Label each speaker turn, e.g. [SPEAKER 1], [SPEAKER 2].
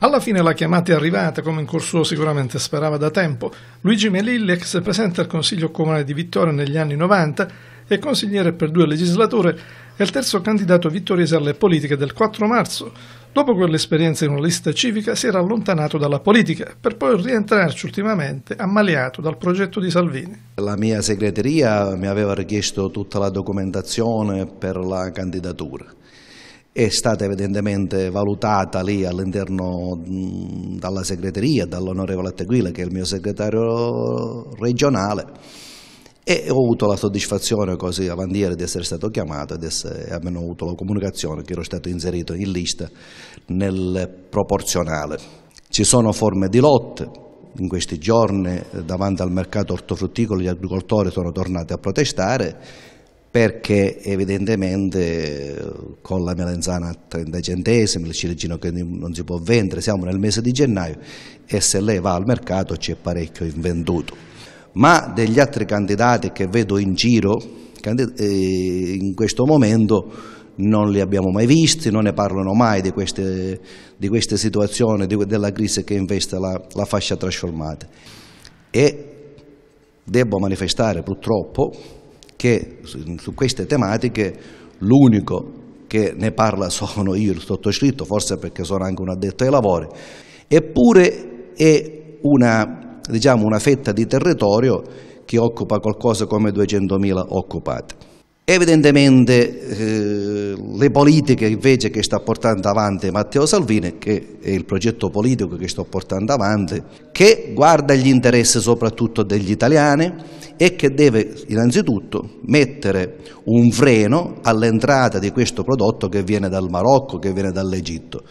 [SPEAKER 1] Alla fine la chiamata è arrivata, come in corso sicuramente sperava da tempo. Luigi Melilli, ex presidente del Consiglio Comunale di Vittoria negli anni 90 e consigliere per due legislature, è il terzo candidato vittoriese alle politiche del 4 marzo. Dopo quell'esperienza in una lista civica si era allontanato dalla politica per poi rientrarci ultimamente ammaliato dal progetto di Salvini.
[SPEAKER 2] La mia segreteria mi aveva richiesto tutta la documentazione per la candidatura è stata evidentemente valutata lì all'interno dalla segreteria, dall'onorevole Atteguile che è il mio segretario regionale e ho avuto la soddisfazione così avanti ieri di essere stato chiamato ed essere, almeno ho avuto la comunicazione che ero stato inserito in lista nel proporzionale. Ci sono forme di lotte, in questi giorni eh, davanti al mercato ortofrutticolo gli agricoltori sono tornati a protestare perché evidentemente con la melanzana a 30 centesimi, il ciliegino che non si può vendere, siamo nel mese di gennaio e se lei va al mercato c'è parecchio invenduto. Ma degli altri candidati che vedo in giro, eh, in questo momento non li abbiamo mai visti, non ne parlano mai di queste, di queste situazioni, di, della crisi che investe la, la fascia trasformata. E devo manifestare purtroppo che su queste tematiche l'unico che ne parla sono io, il sottoscritto, forse perché sono anche un addetto ai lavori, eppure è una, diciamo, una fetta di territorio che occupa qualcosa come 200.000 occupati. Evidentemente eh, le politiche invece che sta portando avanti Matteo Salvini, che è il progetto politico che sto portando avanti, che guarda gli interessi soprattutto degli italiani, e che deve innanzitutto mettere un freno all'entrata di questo prodotto che viene dal Marocco, che viene dall'Egitto.